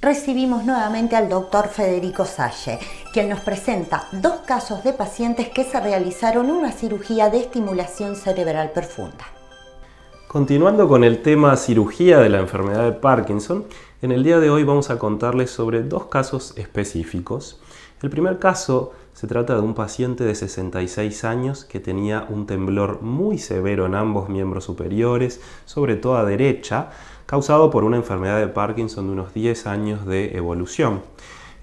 recibimos nuevamente al doctor Federico Salle, quien nos presenta dos casos de pacientes que se realizaron una cirugía de estimulación cerebral profunda. Continuando con el tema cirugía de la enfermedad de Parkinson, en el día de hoy vamos a contarles sobre dos casos específicos. El primer caso se trata de un paciente de 66 años que tenía un temblor muy severo en ambos miembros superiores, sobre todo a derecha, causado por una enfermedad de Parkinson de unos 10 años de evolución.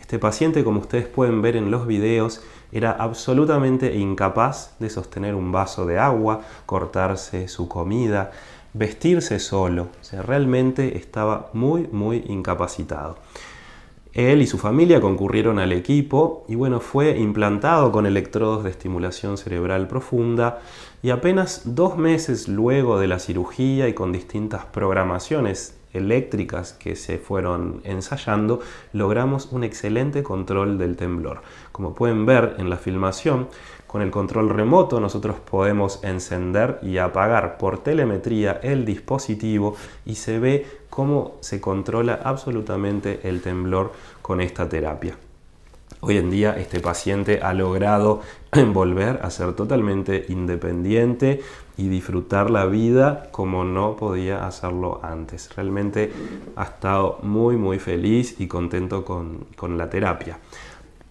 Este paciente, como ustedes pueden ver en los videos, era absolutamente incapaz de sostener un vaso de agua, cortarse su comida, vestirse solo. O sea, realmente estaba muy, muy incapacitado. Él y su familia concurrieron al equipo y bueno, fue implantado con electrodos de estimulación cerebral profunda y apenas dos meses luego de la cirugía y con distintas programaciones eléctricas que se fueron ensayando, logramos un excelente control del temblor. Como pueden ver en la filmación, con el control remoto nosotros podemos encender y apagar por telemetría el dispositivo y se ve cómo se controla absolutamente el temblor con esta terapia. Hoy en día este paciente ha logrado volver a ser totalmente independiente y disfrutar la vida como no podía hacerlo antes. Realmente ha estado muy muy feliz y contento con, la terapia.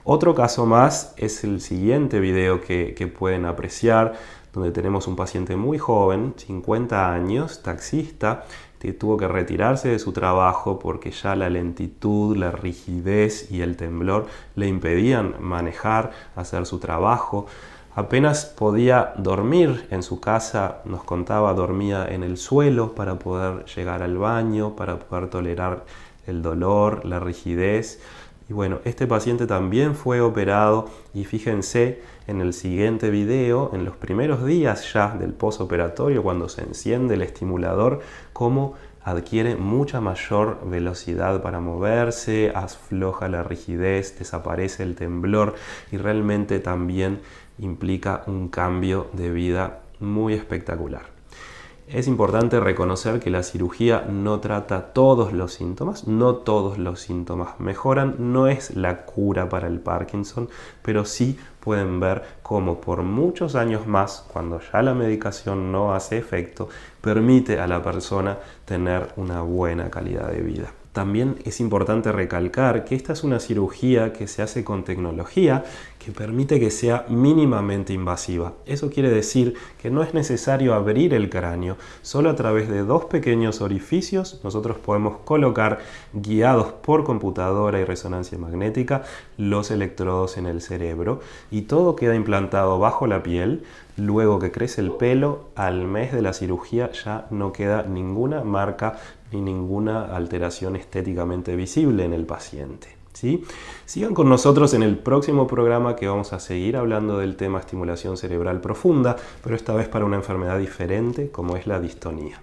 Otro caso más es el siguiente video que, que pueden apreciar, donde tenemos un paciente muy joven, 50 años, taxista, este, tuvo que retirarse de su trabajo porque ya la lentitud, la rigidez y el temblor le impedían manejar, hacer su trabajo. Apenas podía dormir en su casa, nos contaba, dormía en el suelo para poder llegar al baño, para poder tolerar el dolor, la rigidez. Y bueno, este paciente también fue operado y fíjense en el siguiente video, en los primeros días ya del posoperatorio, cuando se enciende el estimulador, cómo adquiere mucha mayor velocidad para moverse, afloja la rigidez, desaparece el temblor y realmente también implica un cambio de vida muy espectacular. Es importante reconocer que la cirugía no trata todos los síntomas, no todos los síntomas mejoran, no es la cura para el Parkinson, pero sí pueden ver cómo por muchos años más, cuando ya la medicación no hace efecto, permite a la persona tener una buena calidad de vida. También es importante recalcar que esta es una cirugía que se hace con tecnología que permite que sea mínimamente invasiva. Eso quiere decir que no es necesario abrir el cráneo, solo a través de dos pequeños orificios nosotros podemos colocar, guiados por computadora y resonancia magnética, los electrodos en el cerebro y todo queda implantado bajo la piel. Luego que crece el pelo, al mes de la cirugía ya no queda ninguna marca, ninguna alteración estéticamente visible en el paciente. ¿Sí? Sigan con nosotros en el próximo programa que vamos a seguir hablando del tema estimulación cerebral profunda, pero esta vez para una enfermedad diferente como es la distonía.